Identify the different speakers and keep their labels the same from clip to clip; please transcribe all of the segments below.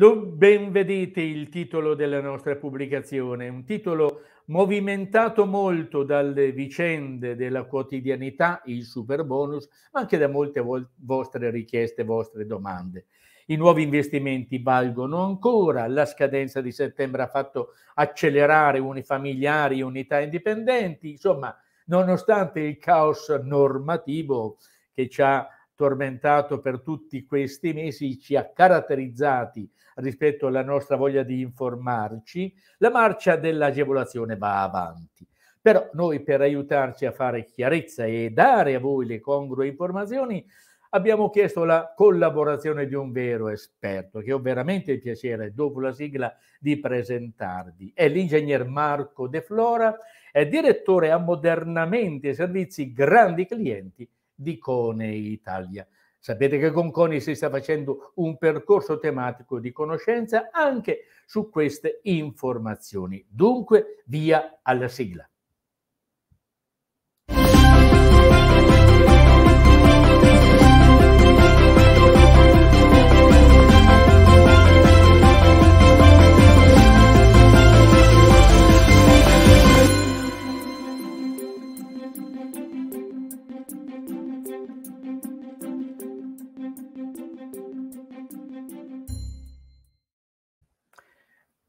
Speaker 1: Lo benvedete il titolo della nostra pubblicazione, un titolo movimentato molto dalle vicende della quotidianità, il super bonus, ma anche da molte vo- vostre richieste, vostre domande. I nuovi investimenti valgono ancora, la scadenza di settembre ha fatto accelerare unifamiliari, unità indipendenti, insomma, nonostante il caos normativo che ci ha tormentato per tutti questi mesi, ci ha caratterizzati rispetto alla nostra voglia di informarci, la marcia dell'agevolazione va avanti. Però noi per aiutarci a fare chiarezza e dare a voi le congrue informazioni abbiamo chiesto la collaborazione di un vero esperto che ho veramente il piacere, dopo la sigla, di presentarvi. È l'ingegner Marco De Flora, è direttore ammodernamenti e servizi grandi clienti di CONEI Italia. Sapete che con CONI si sta facendo un percorso tematico di conoscenza anche su queste informazioni. Dunque, via alla sigla.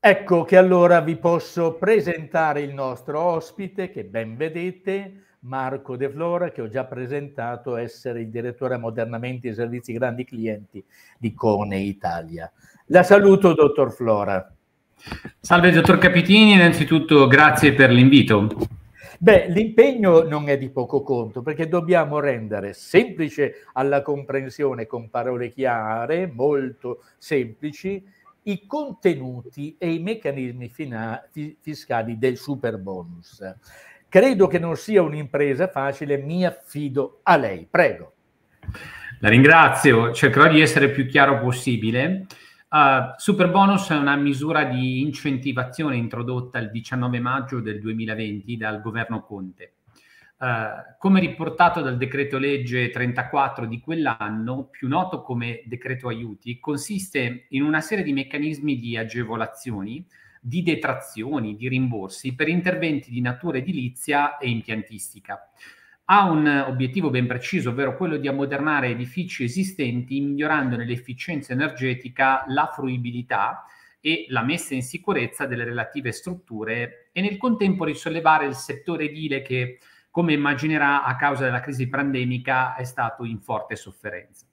Speaker 1: Ecco che allora vi posso presentare il nostro ospite che ben vedete, Marco De Flora, che ho già presentato essere il direttore ammodernamenti e servizi grandi clienti di Cone Italia. La saluto, dottor Flora. Salve, dottor Capitini, innanzitutto
Speaker 2: grazie per l'invito.
Speaker 1: Beh, l'impegno non è di poco conto perché dobbiamo rendere semplice alla comprensione con parole chiare, molto semplici, i contenuti e i meccanismi fiscali del super bonus. Credo che non sia un'impresa facile, mi affido a lei. Prego.
Speaker 2: La ringrazio, cercherò di essere più chiaro possibile. Uh, ah, super bonus è una misura di incentivazione introdotta il 19 maggio del 2020 dal governo Conte eh, come riportato dal decreto legge 34 di quell'anno, più noto come decreto aiuti, consiste in una serie di meccanismi di agevolazioni, di detrazioni, di rimborsi per interventi di natura edilizia e impiantistica. Ha un obiettivo ben preciso, ovvero quello di ammodernare edifici esistenti migliorando nell'efficienza energetica la fruibilità e la messa in sicurezza delle relative strutture e nel contempo risollevare il settore edile che come immaginerà a causa della crisi pandemica è stato in forte sofferenza.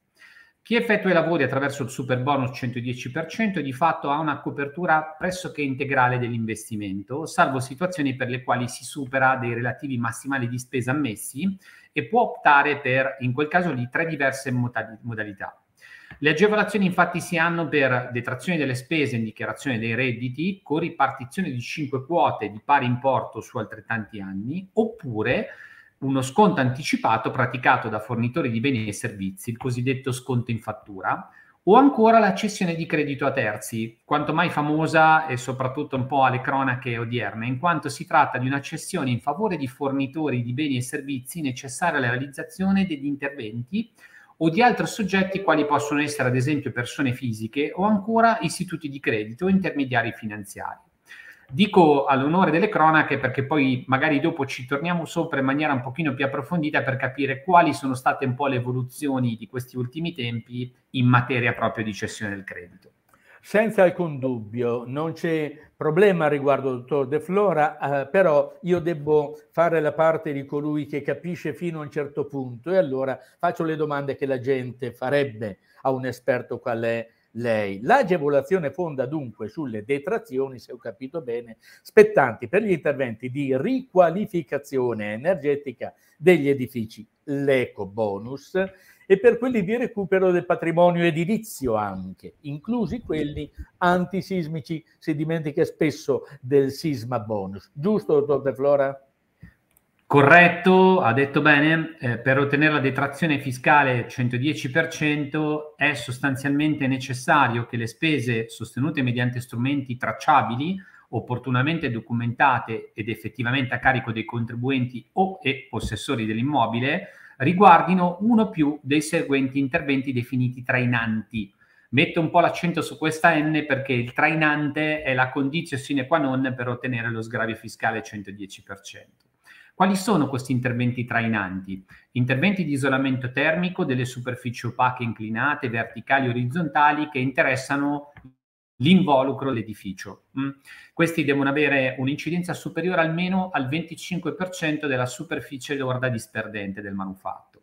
Speaker 2: Chi effettua i lavori attraverso il super bonus 110% di fatto ha una copertura pressoché integrale dell'investimento, salvo situazioni per le quali si supera dei relativi massimali di spesa ammessi e può optare per, in quel caso, di tre diverse modalità. Le agevolazioni infatti si hanno per detrazione delle spese in dichiarazione dei redditi, con ripartizione di 5 quote di pari importo su altrettanti anni, oppure uno sconto anticipato praticato da fornitori di beni e servizi, il cosiddetto sconto in fattura, o ancora la cessione di credito a terzi, quanto mai famosa e soprattutto un po' alle cronache odierne, in quanto si tratta di una cessione in favore di fornitori di beni e servizi necessaria alla realizzazione degli interventi o di altri soggetti quali possono essere ad esempio persone fisiche o ancora istituti di credito o intermediari finanziari. Dico all'onore delle cronache perché poi magari dopo ci torniamo sopra in maniera un pochino più approfondita per capire quali sono state un po' le evoluzioni di questi ultimi tempi in materia proprio di cessione del
Speaker 1: credito. Senza alcun dubbio, non c'è problema riguardo al dottor De Flora, eh, però io devo fare la parte di colui che capisce fino a un certo punto e allora faccio le domande che la gente farebbe a un esperto qual è lei. L'agevolazione fonda dunque sulle detrazioni, se ho capito bene, spettanti per gli interventi di riqualificazione energetica degli edifici l'eco bonus e per quelli di recupero del patrimonio edilizio anche, inclusi quelli antisismici, si dimentica spesso del sisma bonus. Giusto, dottor De Flora?
Speaker 2: Corretto, ha detto bene, eh, per ottenere la detrazione fiscale 110% è sostanzialmente necessario che le spese sostenute mediante strumenti tracciabili opportunamente documentate ed effettivamente a carico dei contribuenti o e possessori dell'immobile, riguardino uno o più dei seguenti interventi definiti trainanti. Metto un po' l'accento su questa N perché il trainante è la condizione sine qua non per ottenere lo sgravio fiscale 110%. Quali sono questi interventi trainanti? Interventi di isolamento termico delle superfici opache inclinate, verticali, orizzontali che interessano l'involucro dell'edificio. Mm. Questi devono avere un'incidenza superiore almeno al 25% della superficie lorda disperdente del manufatto.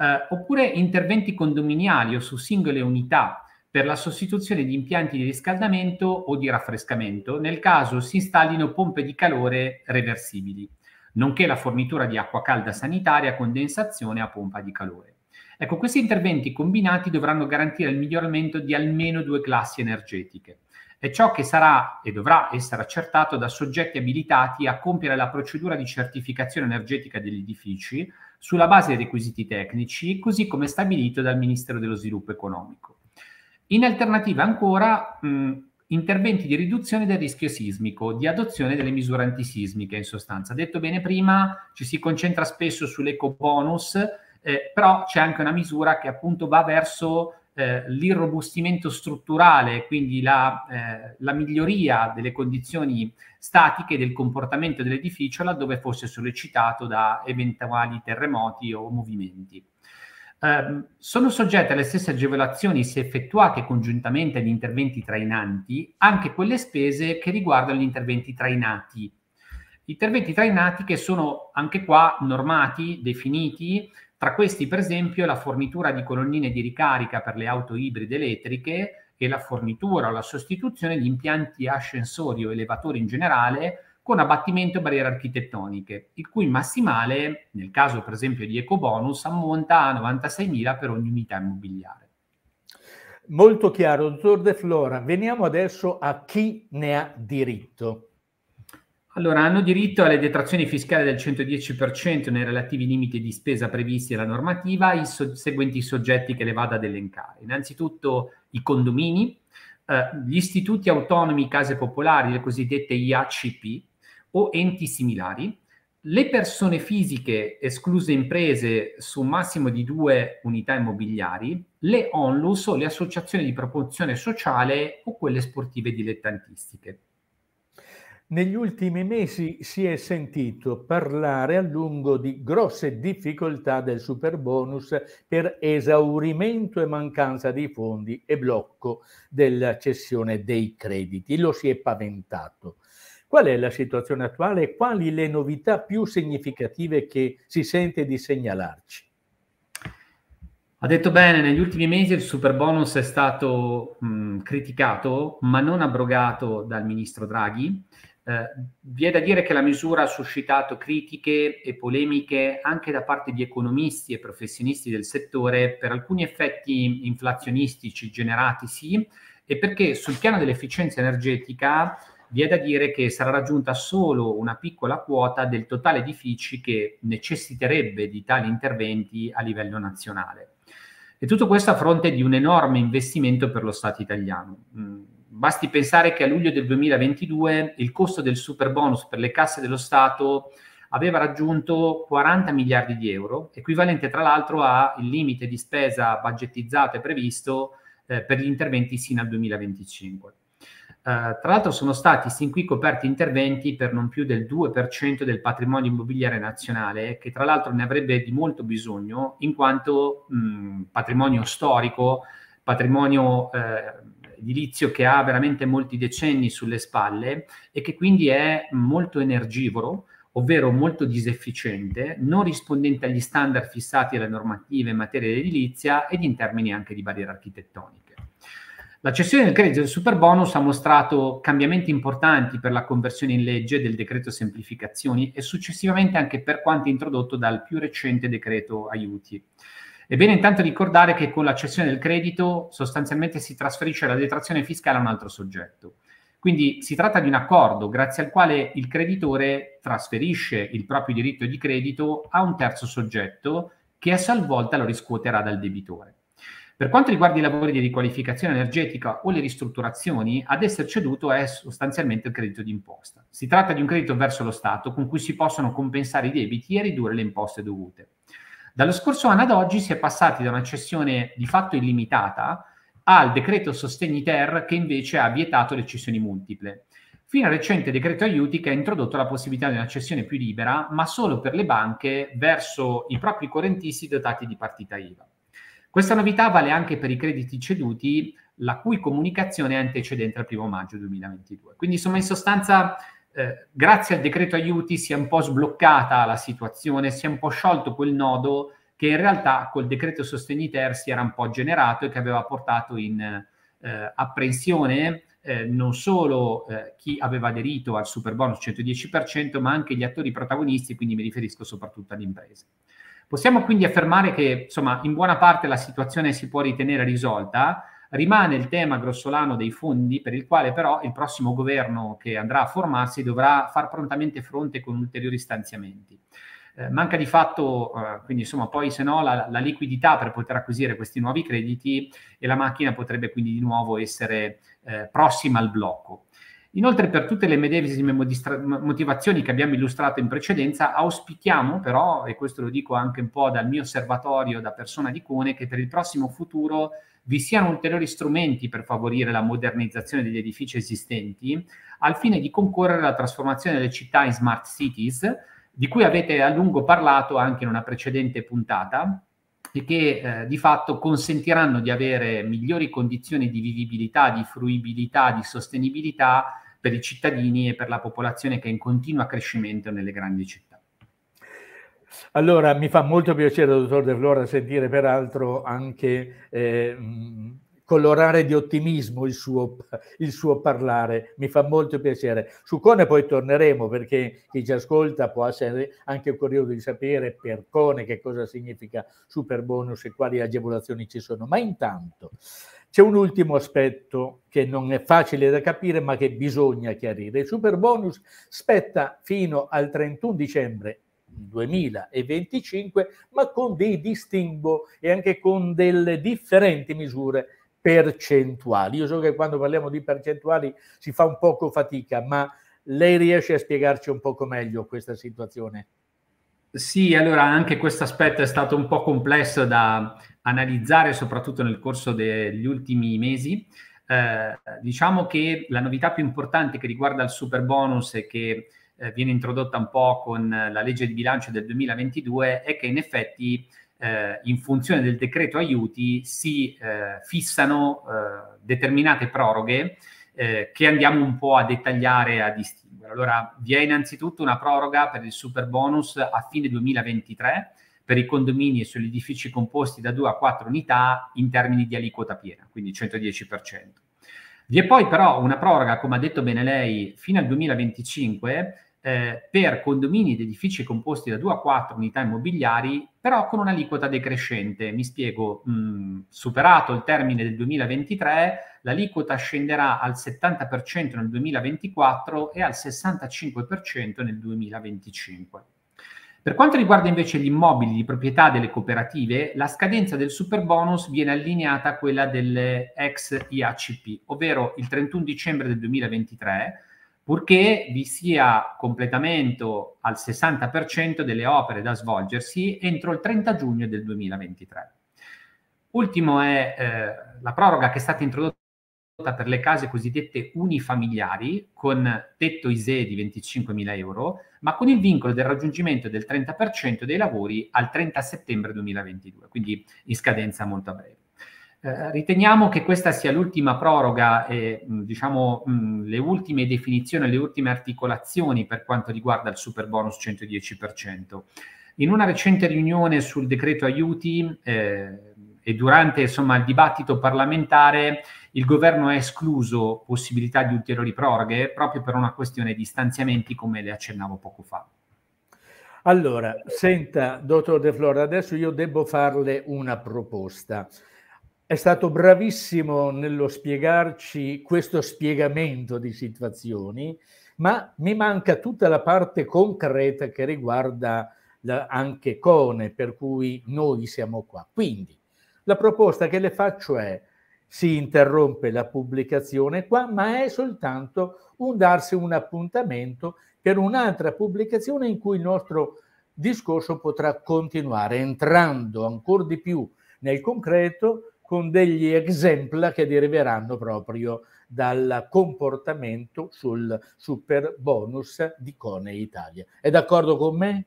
Speaker 2: Eh, oppure interventi condominiali o su singole unità per la sostituzione di impianti di riscaldamento o di raffrescamento nel caso si installino pompe di calore reversibili, nonché la fornitura di acqua calda sanitaria condensazione a pompa di calore. Ecco, questi interventi combinati dovranno garantire il miglioramento di almeno due classi energetiche. È ciò che sarà e dovrà essere accertato da soggetti abilitati a compiere la procedura di certificazione energetica degli edifici sulla base dei requisiti tecnici, così come stabilito dal Ministero dello Sviluppo Economico. In alternativa ancora, mh, interventi di riduzione del rischio sismico, di adozione delle misure antisismiche in sostanza. Detto bene prima, ci si concentra spesso sull'eco bonus eh, però c'è anche una misura che appunto va verso eh, l'irrobustimento strutturale, quindi la, eh, la, miglioria delle condizioni statiche del comportamento dell'edificio laddove fosse sollecitato da eventuali terremoti o movimenti. Eh, sono soggette alle stesse agevolazioni se effettuate congiuntamente agli interventi trainanti anche quelle spese che riguardano gli interventi trainati. interventi trainati che sono anche qua normati, definiti, tra questi, per esempio, la fornitura di colonnine di ricarica per le auto ibride elettriche e la fornitura o la sostituzione di impianti ascensori o elevatori in generale con abbattimento e barriere architettoniche, il cui massimale, nel caso per esempio di ecobonus,
Speaker 1: ammonta a 96.000 per ogni unità immobiliare. Molto chiaro, dottor De Flora. Veniamo adesso a chi ne ha diritto.
Speaker 2: Allora, hanno diritto alle detrazioni fiscali del 110% nei relativi limiti di spesa previsti dalla normativa i so- seguenti soggetti che le vado ad elencare. Innanzitutto i condomini, eh, gli istituti autonomi case popolari, le cosiddette IACP o enti similari, le persone fisiche, escluse imprese, su un massimo di due unità immobiliari, le onlus o le associazioni di proporzione sociale o quelle sportive dilettantistiche.
Speaker 1: Negli ultimi mesi si è sentito parlare a lungo di grosse difficoltà del super bonus per esaurimento e mancanza di fondi e blocco della cessione dei crediti. Lo si è paventato. Qual è la situazione attuale e quali le novità più significative che si sente di segnalarci? Ha detto bene, negli ultimi mesi il super
Speaker 2: bonus è stato mh, criticato ma non abrogato dal ministro Draghi eh, vi è da dire che la misura ha suscitato critiche e polemiche anche da parte di economisti e professionisti del settore per alcuni effetti inflazionistici generatisi e perché sul piano dell'efficienza energetica vi è da dire che sarà raggiunta solo una piccola quota del totale edifici che necessiterebbe di tali interventi a livello nazionale. E tutto questo a fronte di un enorme investimento per lo Stato italiano mm basti pensare che a luglio del 2022 il costo del super bonus per le casse dello Stato aveva raggiunto 40 miliardi di euro, equivalente tra l'altro al limite di spesa budgetizzato e previsto eh, per gli interventi sino al 2025. Eh, tra l'altro sono stati sin qui coperti interventi per non più del 2% del patrimonio immobiliare nazionale, che tra l'altro ne avrebbe di molto bisogno, in quanto mh, mm, patrimonio storico, patrimonio... Eh, edilizio che ha veramente molti decenni sulle spalle e che quindi è molto energivoro, ovvero molto disefficiente, non rispondente agli standard fissati dalle normative in materia di edilizia ed in termini anche di barriere architettoniche. La cessione del credito del superbonus ha mostrato cambiamenti importanti per la conversione in legge del decreto semplificazioni e successivamente anche per quanto introdotto dal più recente decreto aiuti. È bene intanto ricordare che con l'accessione del credito sostanzialmente si trasferisce la detrazione fiscale a un altro soggetto. Quindi si tratta di un accordo grazie al quale il creditore trasferisce il proprio diritto di credito a un terzo soggetto che a sua volta lo riscuoterà dal debitore. Per quanto riguarda i lavori di riqualificazione energetica o le ristrutturazioni, ad essere ceduto è sostanzialmente il credito d'imposta. Si tratta di un credito verso lo Stato con cui si possono compensare i debiti e ridurre le imposte dovute. Dallo scorso anno ad oggi si è passati da una cessione di fatto illimitata al decreto Sostegni Ter che invece ha vietato le cessioni multiple, fino al recente decreto aiuti che ha introdotto la possibilità di una cessione più libera, ma solo per le banche verso i propri correntisti dotati di partita IVA. Questa novità vale anche per i crediti ceduti, la cui comunicazione è antecedente al 1 maggio 2022. Quindi, insomma, in sostanza eh, grazie al decreto aiuti si è un po' sbloccata la situazione, si è un po' sciolto quel nodo che in realtà col decreto sostegni ter si era un po' generato e che aveva portato in eh, apprensione eh, non solo eh, chi aveva aderito al super bonus 110%, ma anche gli attori protagonisti, quindi mi riferisco soprattutto alle imprese. Possiamo quindi affermare che, insomma, in buona parte la situazione si può ritenere risolta, Rimane il tema grossolano dei fondi, per il quale però il prossimo governo che andrà a formarsi dovrà far prontamente fronte con ulteriori stanziamenti. Eh, manca di fatto, eh, quindi insomma, poi se no la, la, liquidità per poter acquisire questi nuovi crediti e la macchina potrebbe quindi di nuovo essere eh, prossima al blocco. Inoltre, per tutte le medesime motivazioni che abbiamo illustrato in precedenza, auspichiamo però, e questo lo dico anche un po' dal mio osservatorio da persona di Cone, che per il prossimo futuro vi siano ulteriori strumenti per favorire la modernizzazione degli edifici esistenti, al fine di concorrere alla trasformazione delle città in smart cities, di cui avete a lungo parlato anche in una precedente puntata, e che eh, di fatto consentiranno di avere migliori condizioni di vivibilità, di fruibilità, di sostenibilità per i cittadini e per la popolazione che è in continuo accrescimento nelle grandi città.
Speaker 1: Allora, mi fa molto piacere, dottor De Flora, sentire peraltro anche eh, colorare di ottimismo il suo, il suo, parlare, mi fa molto piacere. Su Cone poi torneremo perché chi ci ascolta può essere anche curioso di sapere per Cone che cosa significa super bonus e quali agevolazioni ci sono. Ma intanto c'è un ultimo aspetto che non è facile da capire ma che bisogna chiarire. Il super bonus spetta fino al 31 dicembre 2025, ma con dei distinguo e anche con delle differenti misure percentuali. Io so che quando parliamo di percentuali si fa un poco fatica, ma lei riesce a spiegarci un poco meglio questa situazione?
Speaker 2: Sì, allora anche questo aspetto è stato un po' complesso da analizzare, soprattutto nel corso degli ultimi mesi. Eh, diciamo che la novità più importante che riguarda il super bonus e che eh, viene introdotta un po' con eh, la legge di bilancio del 2022 è che in effetti eh, in funzione del decreto aiuti si eh, fissano eh, determinate proroghe eh, che andiamo un po' a dettagliare e a distinguere. Allora, vi è innanzitutto una proroga per il super bonus a fine 2023 per i condomini e sugli edifici composti da 2 a 4 unità in termini di aliquota piena, quindi 110%. Vi è poi però una proroga, come ha detto bene lei, fino al 2025 eh, per condomini ed edifici composti da 2 a 4 unità immobiliari, però con un'aliquota decrescente. Mi spiego, mh, mm, superato il termine del 2023, l'aliquota scenderà al 70% nel 2024 e al 65% nel 2025. Per quanto riguarda invece gli immobili di proprietà delle cooperative, la scadenza del super bonus viene allineata a quella delle ex IACP, ovvero il 31 dicembre del 2023 purché vi sia completamento al 60% delle opere da svolgersi entro il 30 giugno del 2023. Ultimo è eh, la proroga che è stata introdotta per le case cosiddette unifamiliari con tetto ISE di 25.000 euro, ma con il vincolo del raggiungimento del 30% dei lavori al 30 settembre 2022, quindi in scadenza molto a breve. Eh, riteniamo che questa sia l'ultima proroga e diciamo mh, le ultime definizioni, le ultime articolazioni per quanto riguarda il super bonus 110%. In una recente riunione sul decreto aiuti eh, e durante insomma, il dibattito parlamentare il governo ha escluso possibilità di ulteriori proroghe proprio per una questione di stanziamenti come le
Speaker 1: accennavo poco fa. Allora, senta, dottor De Flora, adesso io devo farle una proposta. È stato bravissimo nello spiegarci questo spiegamento di situazioni, ma mi manca tutta la parte concreta che riguarda anche Cone, per cui noi siamo qua. Quindi la proposta che le faccio è si interrompe la pubblicazione qua, ma è soltanto un darsi un appuntamento per un'altra pubblicazione in cui il nostro discorso potrà continuare entrando ancora di più nel concreto con degli esempi che deriveranno proprio dal comportamento sul super bonus di Cone Italia. È d'accordo con me?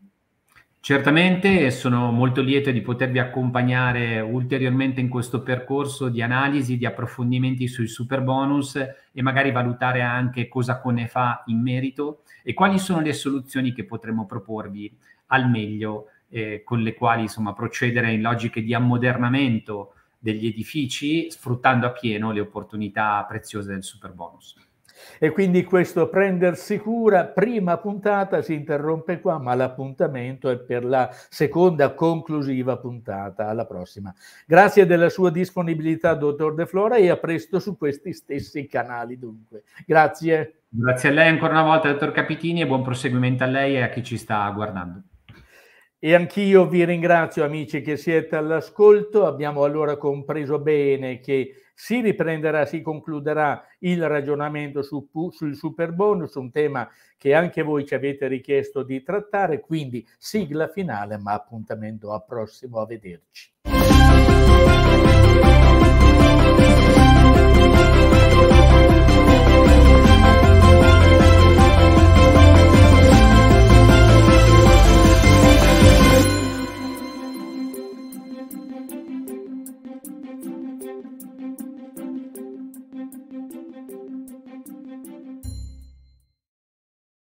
Speaker 2: Certamente sono molto lieto di potervi accompagnare ulteriormente in questo percorso di analisi, di approfondimenti sui super bonus e magari valutare anche cosa Cone fa in merito e quali sono le soluzioni che potremmo proporvi al meglio eh, con le quali insomma, procedere in logiche di ammodernamento degli edifici sfruttando appieno le opportunità preziose del super bonus.
Speaker 1: E quindi questo prendersi cura, prima puntata si interrompe qua, ma l'appuntamento è per la seconda conclusiva puntata. Alla prossima. Grazie della sua disponibilità, dottor De Flora, e a presto su questi stessi canali. Dunque, grazie.
Speaker 2: Grazie a lei ancora una volta, dottor Capitini, e buon proseguimento a lei e a chi ci sta guardando.
Speaker 1: E anch'io vi ringrazio amici che siete all'ascolto, abbiamo allora compreso bene che si riprenderà, si concluderà il ragionamento su, sul super bonus, un tema che anche voi ci avete richiesto di trattare, quindi sigla finale ma appuntamento a prossimo, a vederci.